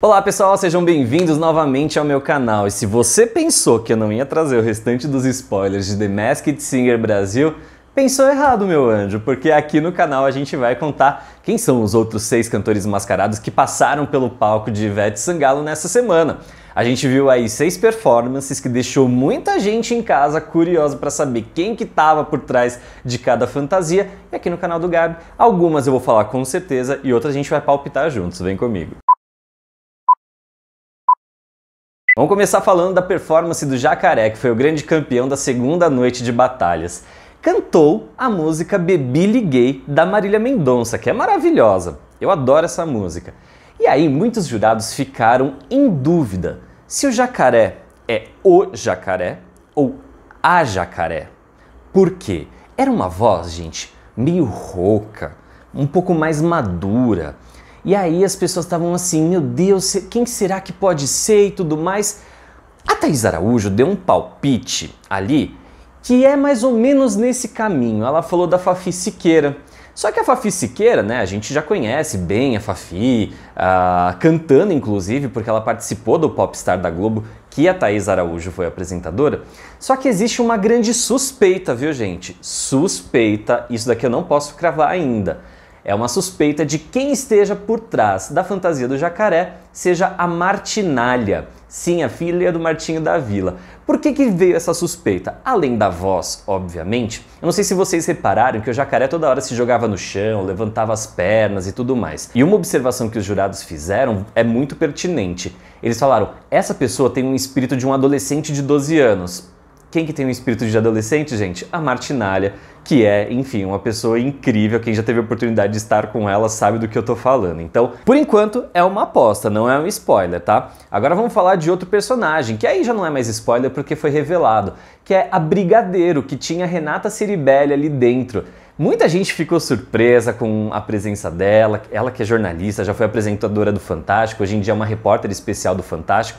Olá pessoal, sejam bem-vindos novamente ao meu canal. E se você pensou que eu não ia trazer o restante dos spoilers de The Masked Singer Brasil, pensou errado, meu anjo, porque aqui no canal a gente vai contar quem são os outros seis cantores mascarados que passaram pelo palco de Ivete Sangalo nessa semana. A gente viu aí seis performances que deixou muita gente em casa curiosa para saber quem que tava por trás de cada fantasia. E aqui no canal do Gabi, algumas eu vou falar com certeza e outras a gente vai palpitar juntos. Vem comigo. Vamos começar falando da performance do Jacaré, que foi o grande campeão da segunda noite de batalhas. Cantou a música Bebi Liguei da Marília Mendonça, que é maravilhosa. Eu adoro essa música. E aí muitos jurados ficaram em dúvida se o jacaré é o jacaré ou a jacaré. Por quê? Era uma voz, gente, meio rouca, um pouco mais madura. E aí as pessoas estavam assim, meu Deus, quem será que pode ser e tudo mais. A Thaís Araújo deu um palpite ali que é mais ou menos nesse caminho. Ela falou da Fafi Siqueira. Só que a Fafi Siqueira, né, a gente já conhece bem a Fafi, uh, cantando inclusive, porque ela participou do Popstar da Globo, que a Thaís Araújo foi apresentadora. Só que existe uma grande suspeita, viu gente? Suspeita, isso daqui eu não posso cravar ainda é uma suspeita de quem esteja por trás da fantasia do jacaré seja a Martinalha, sim, a filha do Martinho da Vila. Por que, que veio essa suspeita? Além da voz, obviamente, eu não sei se vocês repararam que o jacaré toda hora se jogava no chão, levantava as pernas e tudo mais. E uma observação que os jurados fizeram é muito pertinente. Eles falaram: essa pessoa tem um espírito de um adolescente de 12 anos. Quem que tem um espírito de adolescente, gente? A Martinalha, que é, enfim, uma pessoa incrível. Quem já teve a oportunidade de estar com ela sabe do que eu tô falando. Então, por enquanto, é uma aposta, não é um spoiler, tá? Agora vamos falar de outro personagem, que aí já não é mais spoiler porque foi revelado, que é a Brigadeiro, que tinha Renata Ciribelli ali dentro. Muita gente ficou surpresa com a presença dela, ela que é jornalista, já foi apresentadora do Fantástico, hoje em dia é uma repórter especial do Fantástico.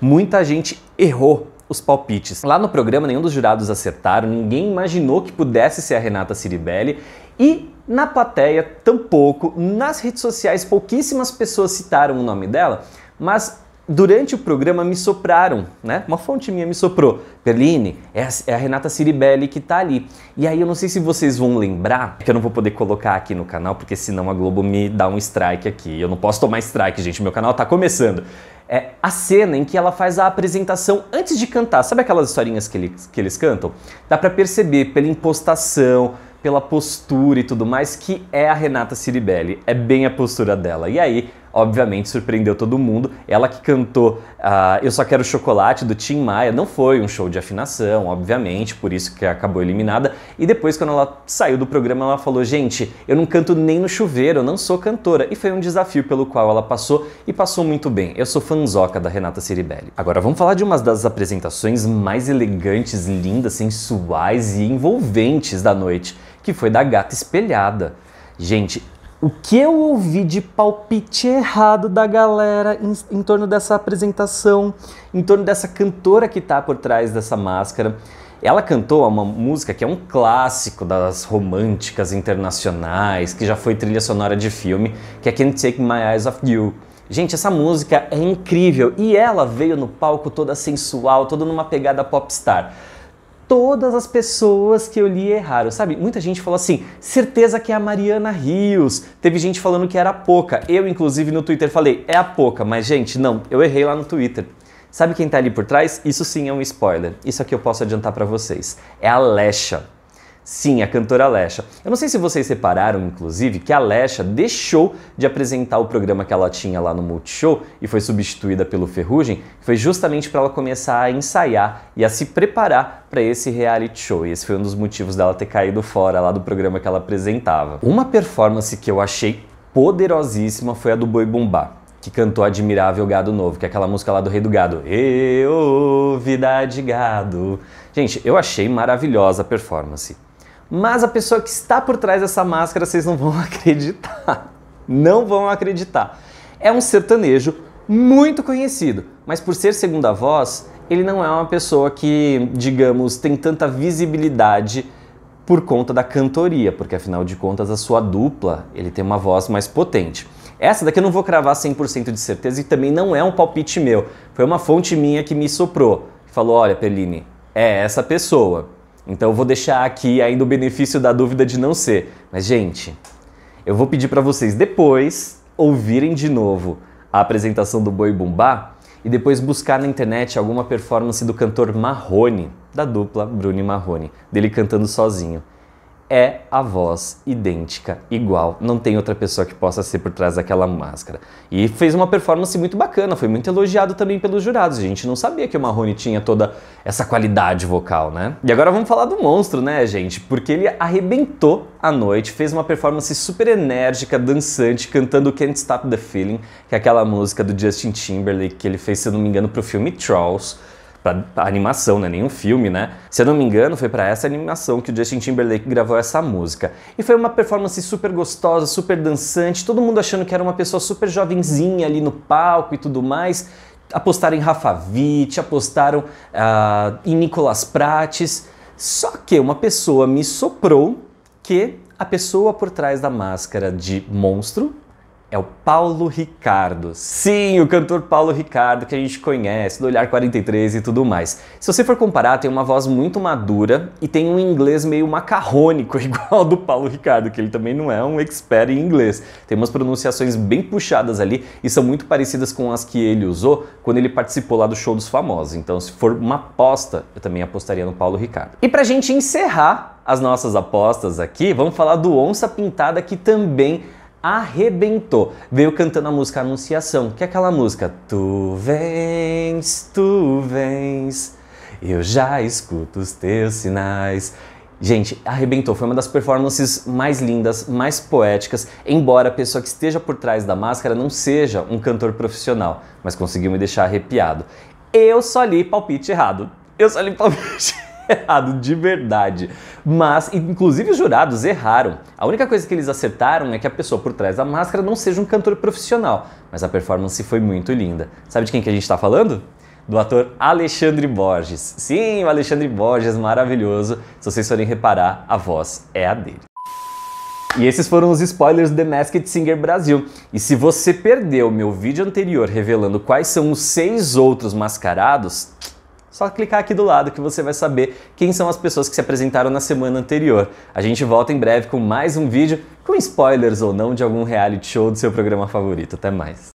Muita gente errou os palpites. Lá no programa, nenhum dos jurados acertaram, ninguém imaginou que pudesse ser a Renata Ciribelli e na plateia tampouco. Nas redes sociais, pouquíssimas pessoas citaram o nome dela, mas durante o programa me sopraram, né? Uma fonte minha me soprou. Perline, é a, é Renata Ciribelli que tá ali. E aí eu não sei se vocês vão lembrar, que eu não vou poder colocar aqui no canal, porque senão a Globo me dá um strike aqui. Eu não posso tomar strike, gente. Meu canal tá começando é a cena em que ela faz a apresentação antes de cantar. Sabe aquelas historinhas que, ele, que eles cantam? Dá para perceber pela impostação, pela postura e tudo mais que é a Renata Ciribelli. É bem a postura dela. E aí obviamente surpreendeu todo mundo. Ela que cantou uh, Eu Só Quero Chocolate do Tim Maia, não foi um show de afinação, obviamente, por isso que acabou eliminada. E depois, quando ela saiu do programa, ela falou: Gente, eu não canto nem no chuveiro, eu não sou cantora. E foi um desafio pelo qual ela passou e passou muito bem. Eu sou fanzoca da Renata Ciribelli. Agora vamos falar de uma das apresentações mais elegantes, lindas, sensuais e envolventes da noite, que foi da Gata Espelhada. Gente, o que eu ouvi de palpite errado da galera em, em, torno dessa apresentação, em torno dessa cantora que tá por trás dessa máscara. Ela cantou uma música que é um clássico das românticas internacionais, que já foi trilha sonora de filme, que é Can't Take My Eyes Off You. Gente, essa música é incrível e ela veio no palco toda sensual, toda numa pegada popstar todas as pessoas que eu li erraram, sabe? Muita gente falou assim, certeza que é a Mariana Rios. Teve gente falando que era a Poca. Eu, inclusive, no Twitter falei, é a Poca, mas gente, não, eu errei lá no Twitter. Sabe quem tá ali por trás? Isso sim é um spoiler. Isso aqui eu posso adiantar para vocês. É a Lesha. Sim, a cantora Alexa. Eu não sei se vocês repararam, inclusive, que a Alexa deixou de apresentar o programa que ela tinha lá no Multishow e foi substituída pelo Ferrugem, foi justamente para ela começar a ensaiar e a se preparar para esse reality show. E esse foi um dos motivos dela ter caído fora lá do programa que ela apresentava. Uma performance que eu achei poderosíssima foi a do Boi Bumbá que cantou Admirável Gado Novo, que é aquela música lá do Rei do Gado. Eu, vida de gado. Gente, eu achei maravilhosa a performance mas a pessoa que está por trás dessa máscara vocês não vão acreditar. Não vão acreditar. É um sertanejo muito conhecido, mas por ser segunda voz, ele não é uma pessoa que, digamos, tem tanta visibilidade por conta da cantoria, porque afinal de contas a sua dupla, ele tem uma voz mais potente. Essa daqui eu não vou cravar 100% de certeza e também não é um palpite meu. Foi uma fonte minha que me soprou. Falou: "Olha, Perline, é essa pessoa". Então eu vou deixar aqui ainda o benefício da dúvida de não ser. Mas, gente, eu vou pedir para vocês depois ouvirem de novo a apresentação do Boi Bumbá e depois buscar na internet alguma performance do cantor Marrone, da dupla Bruni Marrone, dele cantando sozinho é a voz idêntica, igual. Não tem outra pessoa que possa ser por trás daquela máscara. E fez uma performance muito bacana, foi muito elogiado também pelos jurados. A gente não sabia que o Marrone tinha toda essa qualidade vocal, né? E agora vamos falar do monstro, né, gente? Porque ele arrebentou a noite, fez uma performance super enérgica, dançante, cantando Can't Stop the Feeling, que é aquela música do Justin Timberlake que ele fez, se eu não me engano, pro filme Trolls para animação, né? Nenhum filme, né? Se eu não me engano, foi para essa animação que o Justin Timberlake gravou essa música. E foi uma performance super gostosa, super dançante, todo mundo achando que era uma pessoa super jovenzinha ali no palco e tudo mais. Apostaram em Rafa Witt, apostaram uh, em Nicolas Prates. Só que uma pessoa me soprou que a pessoa por trás da máscara de monstro é o Paulo Ricardo. Sim, o cantor Paulo Ricardo que a gente conhece, do Olhar 43 e tudo mais. Se você for comparar, tem uma voz muito madura e tem um inglês meio macarrônico, igual do Paulo Ricardo, que ele também não é um expert em inglês. Tem umas pronunciações bem puxadas ali e são muito parecidas com as que ele usou quando ele participou lá do show dos famosos. Então, se for uma aposta, eu também apostaria no Paulo Ricardo. E pra gente encerrar as nossas apostas aqui, vamos falar do Onça Pintada que também arrebentou. Veio cantando a música Anunciação, que é aquela música Tu vens, tu vens, eu já escuto os teus sinais. Gente, arrebentou. Foi uma das performances mais lindas, mais poéticas, embora a pessoa que esteja por trás da máscara não seja um cantor profissional, mas conseguiu me deixar arrepiado. Eu só li palpite errado. Eu só li palpite errado. errado de verdade. Mas, inclusive, os jurados erraram. A única coisa que eles acertaram é que a pessoa por trás da máscara não seja um cantor profissional. Mas a performance foi muito linda. Sabe de quem que a gente está falando? do ator Alexandre Borges. Sim, o Alexandre Borges, maravilhoso. Se vocês forem reparar, a voz é a dele. E esses foram os spoilers do The Masked Singer Brasil. E se você perdeu meu vídeo anterior revelando quais são os seis outros mascarados, só clicar aqui do lado que você vai saber quem são as pessoas que se apresentaram na semana anterior. A gente volta em breve com mais um vídeo, com spoilers ou não, de algum reality show do seu programa favorito. Até mais!